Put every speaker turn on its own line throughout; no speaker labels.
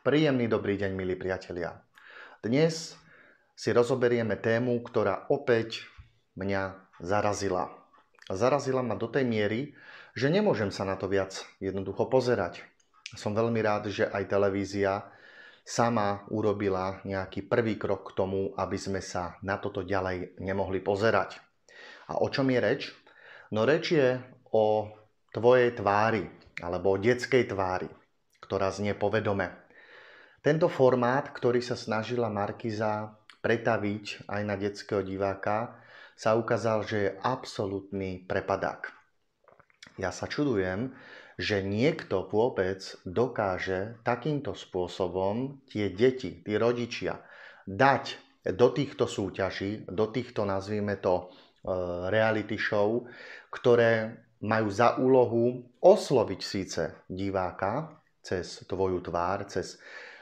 Príjemný dobrý deň, milí priatelia. Dnes si rozoberieme tému, ktorá opäť mňa zarazila. Zarazila ma do tej miery, že nemôžem sa na to viac jednoducho pozerať. Som veľmi rád, že aj televízia sama urobila nejaký prvý krok k tomu, aby sme sa na toto ďalej nemohli pozerať. A o čom je reč? No reč je o tvojej tvári, alebo o detskej tvári, ktorá znie povedome. Tento formát, ktorý sa snažila Markiza pretaviť aj na detského diváka, sa ukázal, že je absolútny prepadák. Ja sa čudujem, že niekto vôbec dokáže takýmto spôsobom tie deti, tí rodičia dať do týchto súťaží, do týchto nazvime to e, reality show, ktoré majú za úlohu osloviť síce diváka cez tvoju tvár, cez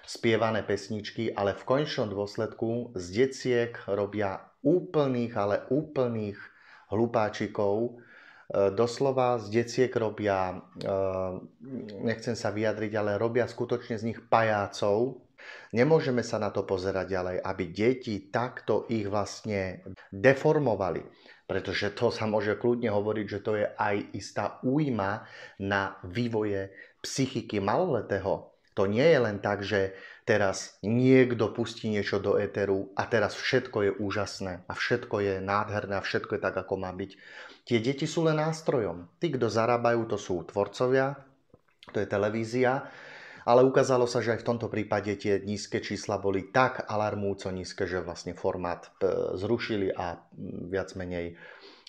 spievané pesničky, ale v končnom dôsledku z deciek robia úplných, ale úplných hlupáčikov. E, doslova z deciek robia, e, nechcem sa vyjadriť, ale robia skutočne z nich pajácov. Nemôžeme sa na to pozerať ďalej, aby deti takto ich vlastne deformovali. Pretože to sa môže kľudne hovoriť, že to je aj istá újma na vývoje psychiky maloletého to nie je len tak, že teraz niekto pustí niečo do éteru a teraz všetko je úžasné a všetko je nádherné a všetko je tak, ako má byť. Tie deti sú len nástrojom. Tí, kto zarábajú, to sú tvorcovia, to je televízia, ale ukázalo sa, že aj v tomto prípade tie nízke čísla boli tak alarmúco nízke, že vlastne formát e, zrušili a viac menej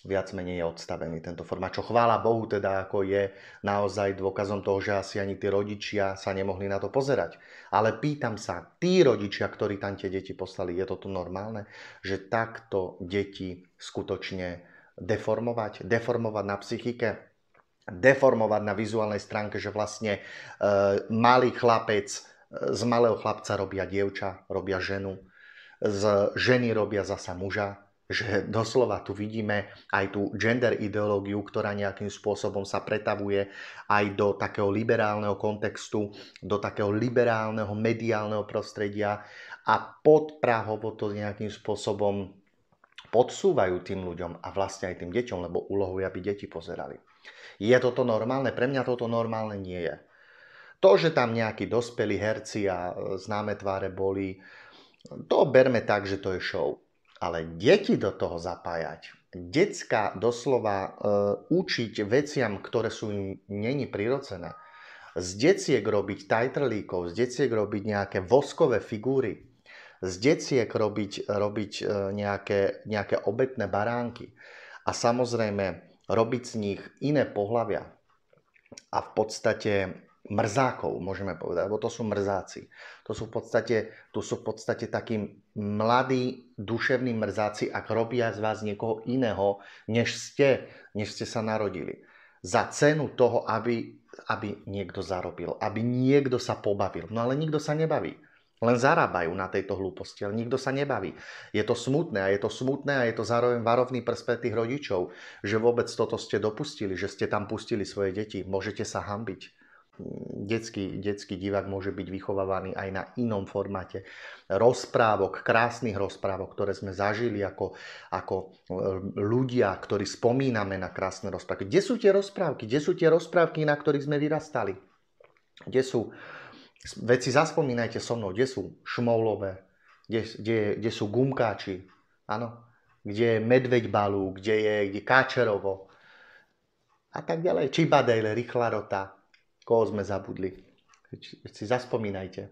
viac menej je odstavený tento formát. Čo chvála Bohu teda ako je naozaj dôkazom toho, že asi ani tí rodičia sa nemohli na to pozerať. Ale pýtam sa, tí rodičia, ktorí tam tie deti poslali, je to normálne, že takto deti skutočne deformovať, deformovať na psychike, deformovať na vizuálnej stránke, že vlastne e, malý chlapec e, z malého chlapca robia dievča, robia ženu, z ženy robia zasa muža, že doslova tu vidíme aj tú gender ideológiu, ktorá nejakým spôsobom sa pretavuje aj do takého liberálneho kontextu, do takého liberálneho mediálneho prostredia a podprahovo to nejakým spôsobom podsúvajú tým ľuďom a vlastne aj tým deťom, lebo úlohou je, aby deti pozerali. Je toto normálne? Pre mňa toto normálne nie je. To, že tam nejakí dospelí herci a známe tváre boli, to berme tak, že to je show ale deti do toho zapájať, decka doslova e, učiť veciam, ktoré sú im není prirodzené, z deciek robiť tajtrlíkov, z deciek robiť nejaké voskové figúry, z deciek robiť, robiť e, nejaké, nejaké obetné baránky a samozrejme robiť z nich iné pohľavia. A v podstate mrzákov, môžeme povedať, lebo to sú mrzáci. To sú v podstate, to sú v podstate takí mladí duševní mrzáci, ak robia z vás niekoho iného, než ste, než ste sa narodili. Za cenu toho, aby, aby niekto zarobil, aby niekto sa pobavil. No ale nikto sa nebaví. Len zarábajú na tejto hlúposti, ale nikto sa nebaví. Je to smutné a je to smutné a je to zároveň varovný prst tých rodičov, že vôbec toto ste dopustili, že ste tam pustili svoje deti. Môžete sa hambiť detský, detský divák môže byť vychovávaný aj na inom formáte rozprávok, krásnych rozprávok, ktoré sme zažili ako, ako e, ľudia, ktorí spomíname na krásne rozprávky. Kde sú tie rozprávky? Kde sú tie rozprávky, na ktorých sme vyrastali? Kde sú, veci zaspomínajte so mnou, kde sú šmoulové, kde, kde, kde sú gumkáči, áno, kde je medveď balú, kde je kde káčerovo a tak ďalej. Čibadejle, rýchla rota, koho sme zabudli. Veď si zaspomínajte.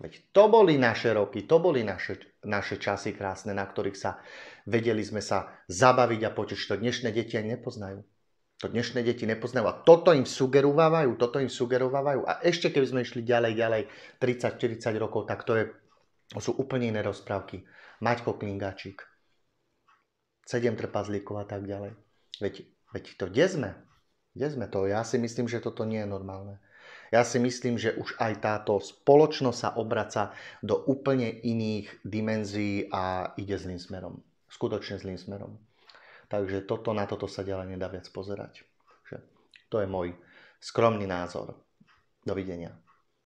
Veď to boli naše roky, to boli naše, naše časy krásne, na ktorých sa vedeli sme sa zabaviť a potešiť. To dnešné deti ani nepoznajú. To dnešné deti nepoznajú. A toto im sugerovávajú, toto im sugerovávajú. A ešte keby sme išli ďalej, ďalej, 30-40 rokov, tak to, je, to sú úplne iné rozprávky. Maťko Klingačík, 7 trpazlíkov a tak ďalej. Veď, veď to kde sme? Kde sme to? Ja si myslím, že toto nie je normálne. Ja si myslím, že už aj táto spoločnosť sa obraca do úplne iných dimenzií a ide zlým smerom. Skutočne zlým smerom. Takže toto, na toto sa ďalej nedá viac pozerať. To je môj skromný názor. Dovidenia.